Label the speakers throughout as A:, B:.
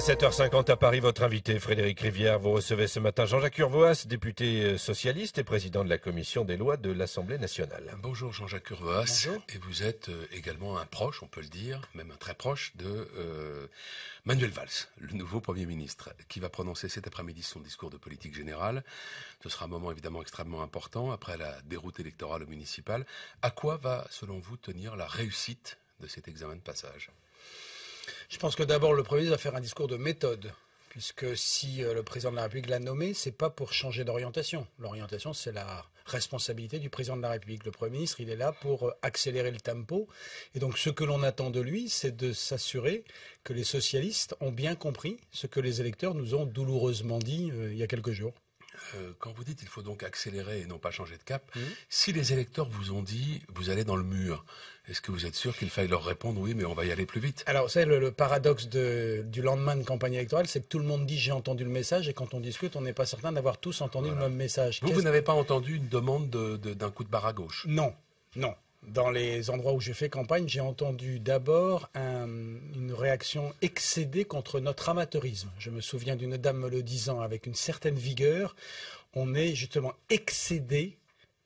A: 17 7h50 à Paris, votre invité Frédéric Rivière. Vous recevez ce matin Jean-Jacques Urvoas, député euh, socialiste et président de la commission des lois de l'Assemblée nationale. Bonjour Jean-Jacques Urvoas. Et vous êtes euh, également un proche, on peut le dire, même un très proche de euh, Manuel Valls, le nouveau Premier ministre, qui va prononcer cet après-midi son discours de politique générale. Ce sera un moment évidemment extrêmement important après la déroute électorale au municipal. À quoi va, selon vous, tenir la réussite de cet examen de passage je pense que d'abord, le
B: Premier ministre va faire un discours de méthode puisque si euh, le président de la République l'a nommé, c'est pas pour changer d'orientation. L'orientation, c'est la responsabilité du président de la République. Le Premier ministre, il est là pour euh, accélérer le tempo. Et donc, ce que l'on attend de lui, c'est de s'assurer que les socialistes ont bien compris ce que les électeurs nous ont douloureusement dit euh, il y a quelques jours.
A: Euh, quand vous dites il faut donc accélérer et non pas changer de cap, mmh. si les électeurs vous ont dit vous allez dans le mur, est-ce que vous êtes sûr qu'il faille leur répondre oui, mais on va y aller plus vite
B: Alors, c'est le, le, paradoxe du lendemain de campagne électorale, c'est que tout le monde dit j'ai entendu le message, et quand on discute, on n'est pas certain d'avoir tous entendu le même message. Vous, vous n'avez pas entendu une demande d'un coup de barre à gauche Non, non dans les endroits où j'ai fais campagne, j'ai entendu d'abord une réaction excédée contre notre amateurisme. Je me souviens d'une dame me le disant avec une certaine vigueur. On est justement excédé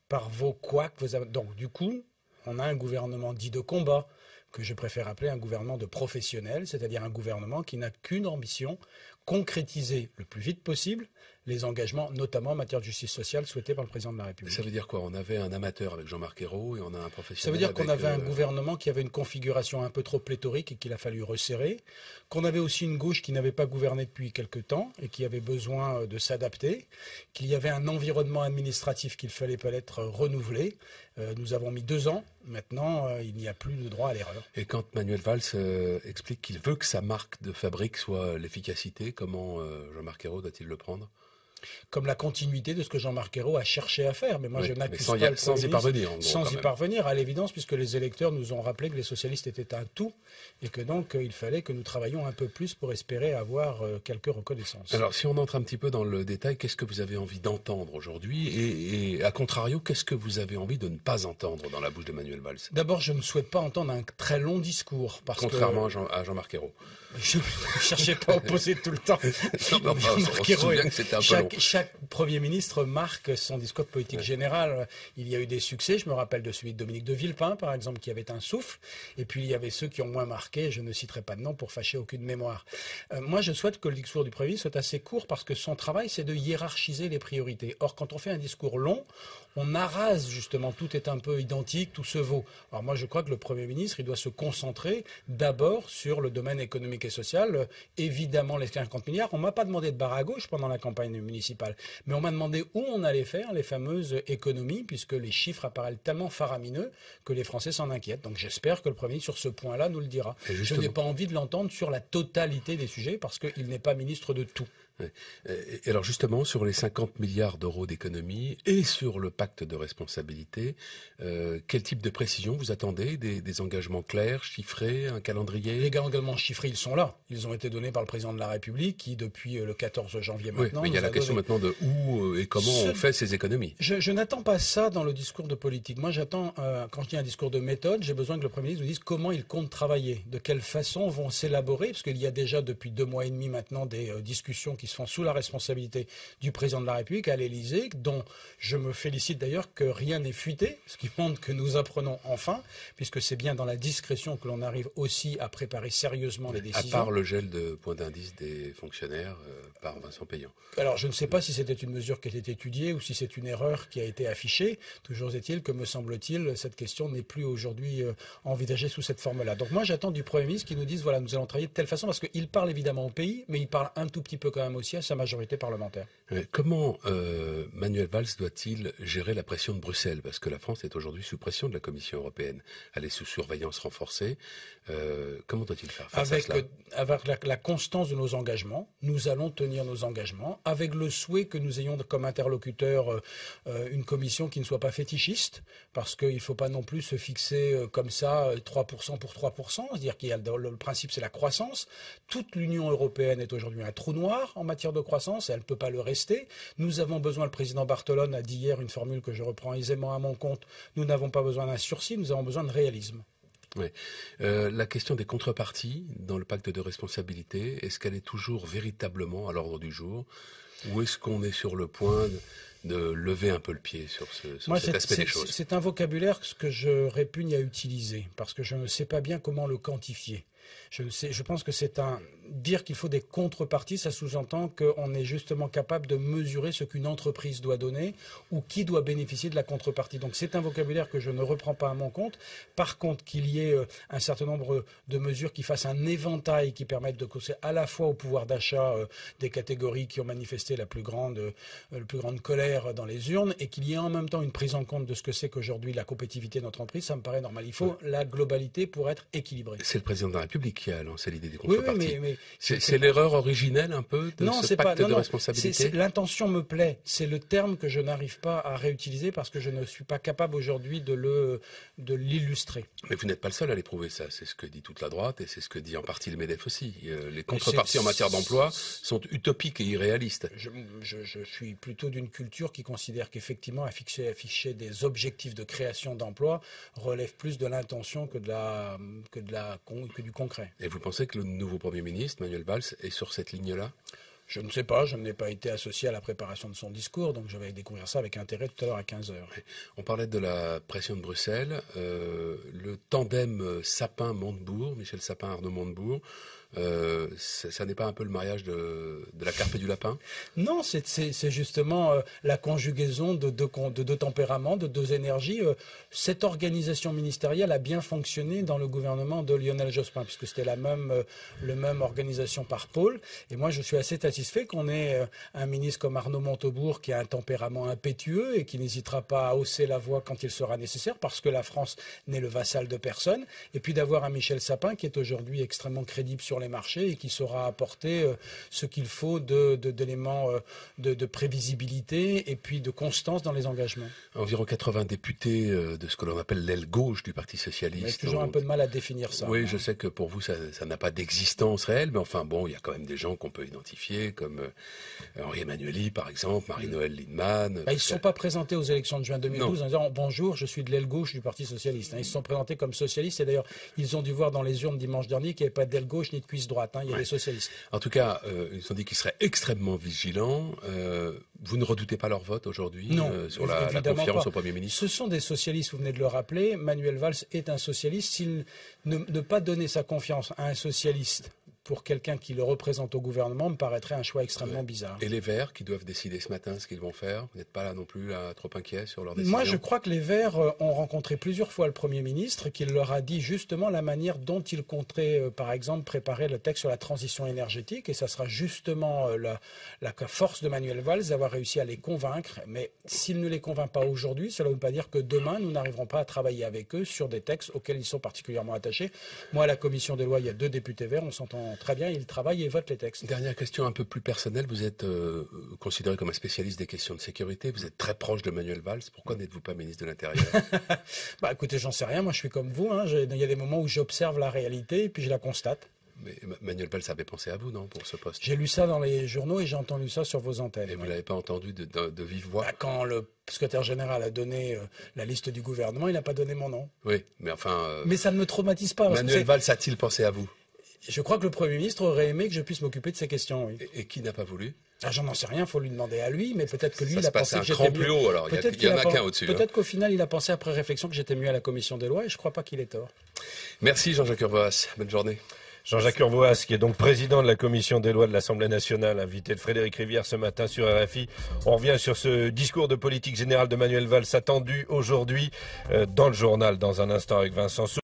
B: par vos couacs. Vos... Donc, du coup, on a un gouvernement dit de combat, que je préfère appeler un gouvernement de professionnels, c'est-à-dire un gouvernement qui n'a qu'une ambition, concrétiser le plus vite possible les engagements, notamment en matière de justice sociale, souhaités par le président de la République. Ça veut dire quoi On avait un amateur avec Jean-Marc Ayrault et on a un professionnel. Ça veut dire qu'on avait un euh, gouvernement qui avait une configuration un peu trop pléthorique et qu'il a fallu resserrer, qu'on avait aussi une gauche qui n'avait pas gouverné depuis quelque temps et qui avait besoin euh, de s'adapter, qu'il y avait un environnement administratif qu'il fallait peut-être euh, renouveler. nous avons mis deux ans. Maintenant, il n'y a plus de droit à
A: l'erreur. Et quand Manuel Valls explique qu'il veut que sa marque de fabrique soit l'efficacité, comment Jean-Marc Ayrault doit-il le prendre
B: comme la continuité de ce que Jean-Marc Ayrault a cherché à faire. Mais moi, je pas sans y parvenir, sans y parvenir à l'évidence, puisque les électeurs nous ont rappelé que les socialistes étaient un tout et que donc euh, il fallait que nous travaillions un peu plus pour espérer avoir euh, quelques reconnaissances. Alors,
A: si on entre un petit peu dans le détail, qu'est-ce que vous avez envie d'entendre aujourd'hui et, à contrario, qu'est-ce que vous avez envie de ne pas entendre dans la bouche d'Emmanuel Valls
B: D'abord, je ne souhaite pas entendre un très long discours contrairement
A: à Jean-Marc Ayrault. Je ne
B: cherchais pas à opposer tout le temps. non, que c'était un peu long chaque, Premier ministre marque son discours politique général. Il y a eu des succès, je me rappelle de celui de Dominique de Villepin, par exemple, qui avait un souffle, et puis il y avait ceux qui ont moins marqué, je ne citerai pas de nom pour fâcher aucune mémoire. Euh, moi, je souhaite que le discours du Premier ministre soit assez court, parce que son travail, c'est de hiérarchiser les priorités. Or, quand on fait un discours long, on arrase justement, tout est un peu identique, tout se vaut. Alors moi, je crois que le Premier ministre, il doit se concentrer d'abord sur le domaine économique et social. Euh, évidemment, les 50 milliards. On ne m'a pas demandé de barre à gauche pendant la campagne ministre. Mais on m'a demandé où on allait faire les fameuses économies, puisque les chiffres apparaissent tellement faramineux que les Français s'en inquiètent. Donc j'espère que le Premier ministre, sur ce point-là, nous le dira. Je n'ai pas envie de l'entendre sur la totalité des sujets, parce qu'il n'est pas ministre de tout.
A: Euh, et alors justement, sur les 50 milliards d'euros d'économies et sur le pacte de responsabilité, euh, quel type de précision
B: vous attendez des, engagements clairs, chiffrés, un calendrier Les engagements chiffrés, ils sont là. Ils ont été donnés par le président de la République qui, depuis euh, le 14 janvier maintenant... mais il y a la question maintenant
A: de où et comment on fait ces économies.
B: Je, n'attends pas ça dans le discours de politique. Moi, j'attends, quand quand je dis un discours de méthode, j'ai besoin que le Premier ministre nous dise comment il compte travailler, de quelle façon vont s'élaborer, parce qu'il y a déjà depuis deux mois et demi maintenant des discussions qui se font sous la responsabilité du président de la République à l'Élysée, dont je me félicite d'ailleurs que rien n'est fuité, ce qui montre que nous apprenons enfin, puisque c'est bien dans la discrétion que l'on arrive aussi à préparer sérieusement les décisions. À part le
A: gel de point d'indice des fonctionnaires euh, par Vincent Payan.
B: Alors je ne sais pas si c'était une mesure qui était étudiée ou si c'est une erreur qui a été affichée. Toujours est-il que, me semble-t-il, cette question n'est plus aujourd'hui euh, envisagée sous cette forme-là. Donc moi j'attends du Premier ministre qu'il nous dise voilà, nous allons travailler de telle façon, parce qu'il parle évidemment au pays, mais il parle un tout petit peu quand même aussi à sa majorité parlementaire.
A: Euh, comment euh, Manuel Valls doit-il gérer la pression de Bruxelles Parce que la France est aujourd'hui sous pression de la Commission européenne. Elle est sous surveillance renforcée. Euh, comment doit-il faire face avec, à cela
B: avec la, constance de nos engagements, nous allons tenir nos engagements, avec le souhait que nous ayons comme interlocuteur une commission qui ne soit pas fétichiste, parce qu'il ne faut pas non plus se fixer comme ça 3% pour 3%, c'est-à-dire qu'il le, le principe c'est la croissance. Toute l'Union européenne est aujourd'hui un trou noir en matière de croissance elle ne peut pas le rester. Nous avons besoin, le président Bartolone a dit hier une formule que je reprends aisément à mon compte, nous n'avons pas besoin d'un sursis, nous avons besoin de réalisme.
A: Euh, la question des contreparties dans le pacte de responsabilité, est-ce qu'elle est toujours véritablement à l'ordre du jour Ou est-ce qu'on est sur le point de, lever un peu le pied sur, ce, cet aspect des choses
B: C'est un vocabulaire que je répugne à utiliser, parce que je ne sais pas bien comment le quantifier. Je, pense que c'est un dire qu'il faut des contreparties, ça sous-entend qu'on est justement capable de mesurer ce qu'une entreprise doit donner ou qui doit bénéficier de la contrepartie. Donc c'est un vocabulaire que je ne reprends pas à mon compte. Par contre, qu'il y ait euh, un certain nombre de mesures qui fassent un éventail qui permettent de causer à la fois au pouvoir d'achat euh, des catégories qui ont manifesté la plus grande, euh, plus grande colère dans les urnes et qu'il y ait en même temps une prise en compte de ce que c'est qu'aujourd'hui la compétitivité d'entreprise, ça me paraît normal. Il faut la globalité pour être équilibré.
A: C'est le président public qui a lancé l'idée des contreparties. Oui, mais, c'est l'erreur originelle un peu de ce pacte de non, responsabilité.
B: L'intention me plaît. C'est le terme que je n'arrive pas à réutiliser parce que je ne suis pas capable aujourd'hui de le de l'illustrer.
A: Mais vous n'êtes pas le seul à l'éprouver ça. C'est ce que dit toute la droite et c'est ce que dit en partie le Medef aussi. Euh, les contreparties en matière d'emploi sont utopiques et irréalistes. Je,
B: suis plutôt d'une culture qui considère qu'effectivement afficher des objectifs de création d'emplois relève plus de l'intention que de la que de la que du concret. Et vous pensez que le nouveau Premier ministre, Manuel Valls, est sur cette ligne-là je ne sais pas, je n'ai pas été associé à la préparation de son discours, donc je vais découvrir ça avec intérêt tout à l'heure à 15h. On parlait de la pression de Bruxelles. Euh,
A: le tandem Sapin-Montebourg, Michel Sapin-Arnaud Montebourg, euh,
B: ça, n'est pas un peu le mariage de, la carpe et du lapin Non, c'est justement euh, la conjugaison de deux, de, tempéraments, de deux énergies. Euh, cette organisation ministérielle a bien fonctionné dans le gouvernement de Lionel Jospin, puisque c'était la même, le même organisation par pôle. Et moi, je suis assez satisfait qu'on ait un ministre comme Arnaud Montebourg qui a un tempérament impétueux et qui n'hésitera pas à hausser la voix quand il sera nécessaire, parce que la France n'est le vassal de personne. Et puis d'avoir un Michel Sapin qui est aujourd'hui extrêmement crédible sur les marchés et qui saura apporter euh, ce qu'il faut d'éléments de, euh, de, de, prévisibilité et puis de constance dans les engagements.
A: Environ 80 députés euh, de ce que l'on appelle l'aile gauche du Parti socialiste. toujours un peu de
B: mal à définir ça. Oui, je
A: sais que pour vous, ça n'a pas d'existence réelle, mais enfin bon, il y a quand même des gens qu'on peut identifier, comme Henri Emmanueli, par exemple, Marie-Noël Lindemann. Bah, ils ne sont pas
B: présentés aux élections de juin 2012 en disant bonjour, je suis de l'aile gauche du Parti socialiste. Hein, ils se sont présentés comme socialistes et d'ailleurs, ils ont dû voir dans les urnes dimanche dernier qu'il n'y avait pas d'aile gauche ni de droite. Hein. il y a des socialistes.
A: En tout cas, euh, ils ont dit qu'ils seraient extrêmement vigilants. Euh, vous ne redoutez pas leur vote aujourd'hui euh, sur la, la au Premier ministre
B: Ce sont des socialistes, vous venez de le rappeler. Manuel Valls est un socialiste. S'il ne, ne pas donner sa confiance à un socialiste pour quelqu'un qui le représente au gouvernement me paraîtrait un choix extrêmement bizarre. Et les Verts
A: qui doivent décider ce matin ce qu'ils vont faire, vous n'êtes pas là non plus trop inquiet sur leur décision Moi, je crois
B: que les Verts euh, ont rencontré plusieurs fois le Premier ministre, qui leur a dit justement la manière dont ils comptaient, euh, par exemple, préparer le texte sur la transition énergétique, et ça sera justement euh, la, force de Manuel Valls d'avoir réussi à les convaincre. Mais s'il ne les convainc pas aujourd'hui, cela ne veut pas dire que demain, nous n'arriverons pas à travailler avec eux sur des textes auxquels ils sont particulièrement attachés. Moi, à la commission des lois, il y a deux députés verts, on s'entend très bien, il travaille et vote les textes. Dernière question un peu plus personnelle.
A: Vous êtes euh, considéré comme un spécialiste des questions de sécurité. Vous êtes très proche de Manuel Valls. Pourquoi mm. n'êtes-vous pas ministre de l'Intérieur Bah écoutez, j'en sais rien. Moi, je suis comme
B: vous. Hein. Il y a des moments où j'observe la réalité et puis je la constate.
A: Mais Manuel Valls avait pensé à
B: vous, non, pour ce poste J'ai lu ça dans les journaux et j'ai entendu ça sur vos antennes. Et vous ne l'avez pas entendu de, vive voix bah, Quand le secrétaire général a donné euh, la liste du gouvernement, il n'a pas donné mon nom.
A: Oui, mais enfin... Euh, mais ça
B: ne me traumatise pas. Manuel Valls
A: a-t-il pensé à vous
B: je crois que le Premier ministre aurait aimé que je puisse m'occuper de ces questions. Et, qui n'a pas voulu ah, J'en sais rien, il faut lui demander à lui, mais peut-être que lui, il a pensé que plus haut, alors. peut il y, en a, qu'un au-dessus. Hein. Peut-être qu'au final, il a pensé après réflexion que j'étais mieux à la commission des lois, et je ne crois pas qu'il ait tort.
A: Merci Jean-Jacques Urvoas. Bonne journée. Jean-Jacques Urvoas, qui est donc président de la commission des lois de l'Assemblée nationale, invité de Frédéric Rivière ce matin sur RFI. On revient sur ce discours de politique générale de Manuel Valls attendu aujourd'hui euh, dans le journal dans un instant avec Vincent